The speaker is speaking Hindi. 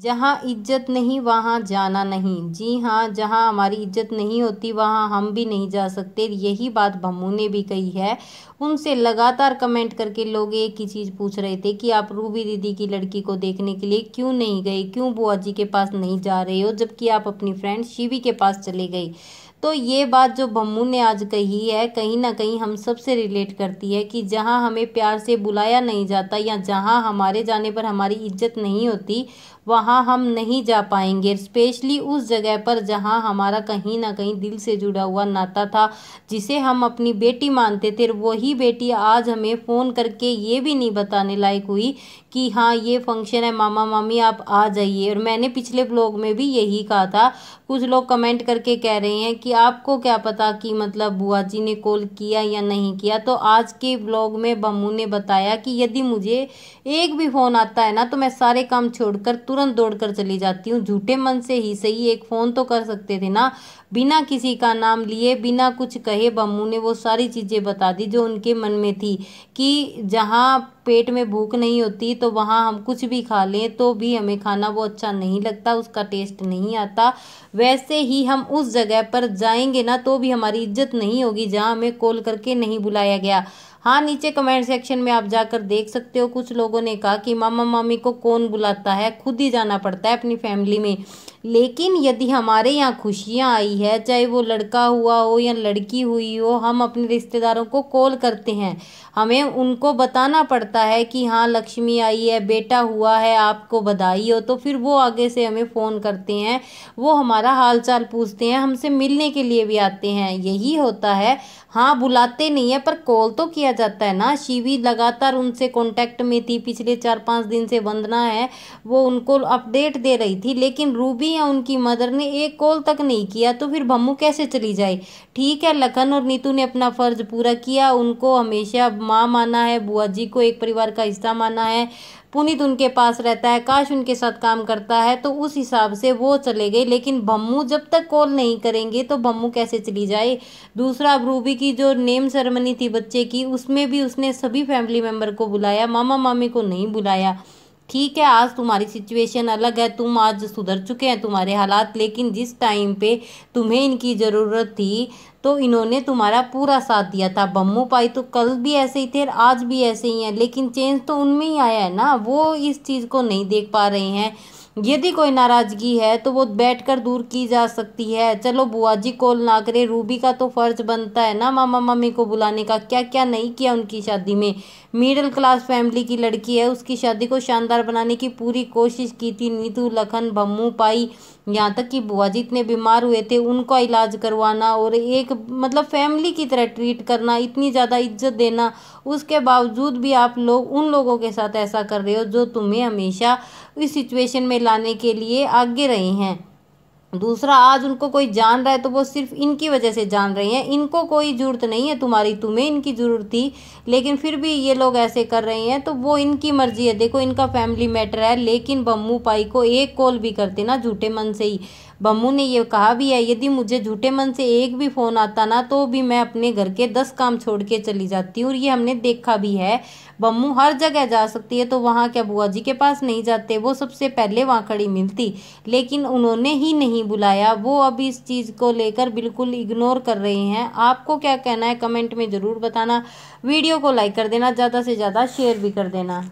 जहाँ इज्जत नहीं वहाँ जाना नहीं जी हाँ जहाँ हमारी इज्जत नहीं होती वहाँ हम भी नहीं जा सकते यही बात भम्मू ने भी कही है उनसे लगातार कमेंट करके लोग एक ही चीज़ पूछ रहे थे कि आप रूबी दीदी की लड़की को देखने के लिए क्यों नहीं गए क्यों बुआ जी के पास नहीं जा रहे हो जबकि आप अपनी फ्रेंड शिवी के पास चले गए तो ये बात जो बम्मू ने आज कही है कहीं ना कहीं हम सब से रिलेट करती है कि जहाँ हमें प्यार से बुलाया नहीं जाता या जहाँ हमारे जाने पर हमारी इज्जत नहीं होती वहाँ हम नहीं जा पाएंगे स्पेशली उस जगह पर जहाँ हमारा कहीं ना कहीं दिल से जुड़ा हुआ नाता था जिसे हम अपनी बेटी मानते थे वही बेटी आज हमें फ़ोन करके ये भी नहीं बताने लायक हुई कि हाँ ये फंक्शन है मामा मामी आप आ जाइए और मैंने पिछले ब्लॉग में भी यही कहा था कुछ लोग कमेंट करके कह रहे हैं कि आपको क्या पता कि मतलब बुआ जी ने कॉल किया या नहीं किया तो आज के ब्लॉग में बम्मू ने बताया कि यदि मुझे एक भी फ़ोन आता है ना तो मैं सारे काम छोड़कर तुरंत दौड़कर चली जाती हूँ झूठे मन से ही सही एक फ़ोन तो कर सकते थे ना बिना किसी का नाम लिए बिना कुछ कहे बम्मू ने वो सारी चीज़ें बता दी जो उनके मन में थी कि जहाँ पेट में भूख नहीं होती तो वहाँ हम कुछ भी खा लें तो भी हमें खाना वो अच्छा नहीं लगता उसका टेस्ट नहीं आता वैसे ही हम उस जगह पर जाएंगे ना तो भी हमारी इज्जत नहीं होगी जहाँ हमें कॉल करके नहीं बुलाया गया हाँ नीचे कमेंट सेक्शन में आप जाकर देख सकते हो कुछ लोगों ने कहा कि मामा मामी को कौन बुलाता है खुद ही जाना पड़ता है अपनी फैमिली में लेकिन यदि हमारे यहाँ खुशियाँ आई है चाहे वो लड़का हुआ हो या लड़की हुई हो हम अपने रिश्तेदारों को कॉल करते हैं हमें उनको बताना पड़ता करता है कि हाँ लक्ष्मी आई है बेटा हुआ है आपको बधाई हो तो फिर वो आगे से हमें फ़ोन करते हैं वो हमारा हाल चाल पूछते हैं हमसे मिलने के लिए भी आते हैं यही होता है हाँ बुलाते नहीं है पर कॉल तो किया जाता है ना शिवी लगातार उनसे कांटेक्ट में थी पिछले चार पाँच दिन से वंदना है वो उनको अपडेट दे रही थी लेकिन रूबी या उनकी मदर ने एक कॉल तक नहीं किया तो फिर भम्मू कैसे चली जाए ठीक है लखन और नीतू ने अपना फ़र्ज पूरा किया उनको हमेशा माँ माना है बुआ जी को एक परिवार का हिस्सा माना है पुनीत उनके पास रहता है काश उनके साथ काम करता है तो उस हिसाब से वो चले गए लेकिन बम्मू जब तक कॉल नहीं करेंगे तो बम्मू कैसे चली जाए दूसरा अब रूबी की जो नेम सेरेमनी थी बच्चे की उसमें भी उसने सभी फैमिली मेम्बर को बुलाया मामा मामी को नहीं बुलाया ठीक है आज तुम्हारी सिचुएशन अलग है तुम आज सुधर चुके हैं तुम्हारे हालात लेकिन जिस टाइम पे तुम्हें इनकी ज़रूरत थी तो इन्होंने तुम्हारा पूरा साथ दिया था बम्मू पाई तो कल भी ऐसे ही थे आज भी ऐसे ही हैं लेकिन चेंज तो उनमें ही आया है ना वो इस चीज़ को नहीं देख पा रहे हैं यदि कोई नाराज़गी है तो वो बैठकर दूर की जा सकती है चलो बुआ जी कॉल ना करे रूबी का तो फ़र्ज़ बनता है ना मामा मम्मी को बुलाने का क्या क्या नहीं किया उनकी शादी में मिडिल क्लास फैमिली की लड़की है उसकी शादी को शानदार बनाने की पूरी कोशिश की थी नीतू लखन बम्मू पाई यहाँ तक कि बुआ जी इतने बीमार हुए थे उनका इलाज करवाना और एक मतलब फैमिली की तरह ट्रीट करना इतनी ज़्यादा इज्जत देना उसके बावजूद भी आप लोग उन लोगों के साथ ऐसा कर रहे हो जो तुम्हें हमेशा इस सिचुएशन में लाने के लिए आगे रहे हैं दूसरा आज उनको कोई जान रहा है तो वो सिर्फ इनकी वजह से जान रही हैं इनको कोई ज़रूरत नहीं है तुम्हारी तुम्हें इनकी ज़रूरत थी लेकिन फिर भी ये लोग ऐसे कर रहे हैं तो वो इनकी मर्ज़ी है देखो इनका फैमिली मैटर है लेकिन बम्मू पाई को एक कॉल भी करते ना झूठे मन से ही बम्मू ने यह कहा भी है यदि मुझे झूठे मन से एक भी फ़ोन आता ना तो भी मैं अपने घर के दस काम छोड़ के चली जाती हूँ और ये हमने देखा भी है बम्मू हर जगह जा सकती है तो वहाँ क्या बुआ जी के पास नहीं जाते वो सबसे पहले वहाँ खड़ी मिलती लेकिन उन्होंने ही नहीं बुलाया वो अभी इस चीज़ को लेकर बिल्कुल इग्नोर कर रहे हैं आपको क्या कहना है कमेंट में ज़रूर बताना वीडियो को लाइक कर देना ज़्यादा से ज़्यादा शेयर भी कर देना